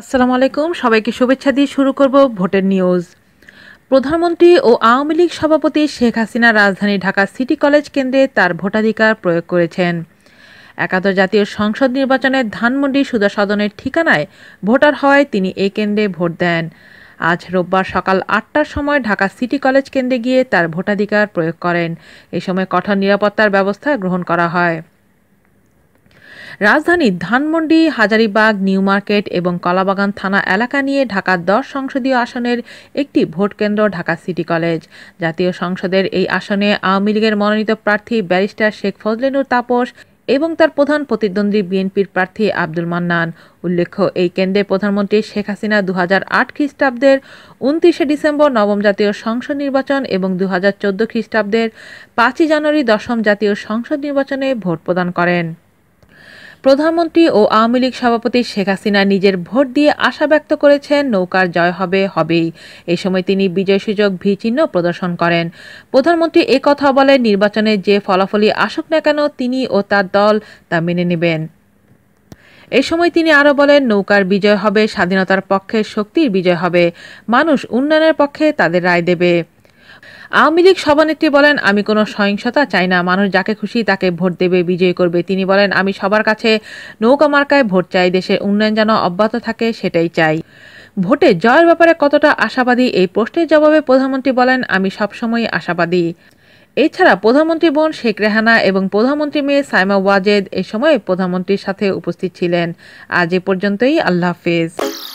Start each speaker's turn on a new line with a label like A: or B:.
A: আসসালামু আলাইকুম সবাইকে শুভেচ্ছা দিয়ে শুরু করব ভোটের নিউজ প্রধানমন্ত্রী ও আওয়ামী লীগ সভাপতি শেখ হাসিনা রাজধানী ঢাকা সিটি কলেজ কেন্দ্রে তার ভোটাধিকার প্রয়োগ করেছেন একাদশ জাতীয় সংসদ নির্বাচনে ধানমন্ডি সুদা সদনের ঠিকানায় ভোটার হওয়ায় তিনি এই কেন্দ্রে ভোট দেন আজ রোববার সকাল আটটার সময় ঢাকা সিটি কলেজ কেন্দ্রে গিয়ে তার ভোটাধিকার প্রয়োগ করেন এ সময় কঠোর নিরাপত্তার ব্যবস্থা গ্রহণ করা হয় রাজধানীর ধানমন্ডি হাজারিবাগ নিউ মার্কেট এবং কলাবাগান থানা এলাকা নিয়ে ঢাকার দশ সংসদীয় আসনের একটি ভোট কেন্দ্র ঢাকা সিটি কলেজ জাতীয় সংসদের এই আসনে আওয়ামী লীগের মনোনীত প্রার্থী ব্যারিস্টার শেখ ফজলেনুর তাপস এবং তার প্রধান প্রতিদ্বন্দ্বী বিএনপির প্রার্থী আব্দুল মান্নান উল্লেখ্য এই কেন্দ্রে প্রধানমন্ত্রী শেখ হাসিনা দু আট খ্রিস্টাব্দের উনত্রিশে ডিসেম্বর নবম জাতীয় সংসদ নির্বাচন এবং দু হাজার খ্রিস্টাব্দের পাঁচই জানুয়ারি দশম জাতীয় সংসদ নির্বাচনে ভোট প্রদান করেন প্রধানমন্ত্রী ও আওয়ামী লীগ সভাপতি শেখ হাসিনা নিজের ভোট দিয়ে আশা ব্যক্ত করেছেন নৌকার জয় হবে হবেই এ সময় তিনি বিজয় সূচক ভিচিহ্ন প্রদর্শন করেন প্রধানমন্ত্রী এ কথা বলেন নির্বাচনে যে ফলাফলই আসুক না কেন তিনি ও তার দল তা মেনে নেবেন এ সময় তিনি আরও বলেন নৌকার বিজয় হবে স্বাধীনতার পক্ষে শক্তির বিজয় হবে মানুষ উন্নয়নের পক্ষে তাদের রায় দেবে আওয়ামী লীগ সভানেত্রী বলেন আমি কোনো সহিংসতা চাই না মানুষ যাকে খুশি তাকে ভোট দেবে বিজয়ী করবে তিনি বলেন আমি সবার কাছে নৌকা মার্কায় ভোট চাই দেশের উন্নয়ন যেন অব্যাহত থাকে সেটাই চাই ভোটে জয়ের ব্যাপারে কতটা আশাবাদী এই প্রশ্নের জবাবে প্রধানমন্ত্রী বলেন আমি সবসময় আশাবাদী এছাড়া প্রধানমন্ত্রী বোন শেখ রেহানা এবং প্রধানমন্ত্রী মেয়ে সাইমা ওয়াজেদ এ সময় প্রধানমন্ত্রীর সাথে উপস্থিত ছিলেন আজ এ পর্যন্তই আল্লাহ হাফেজ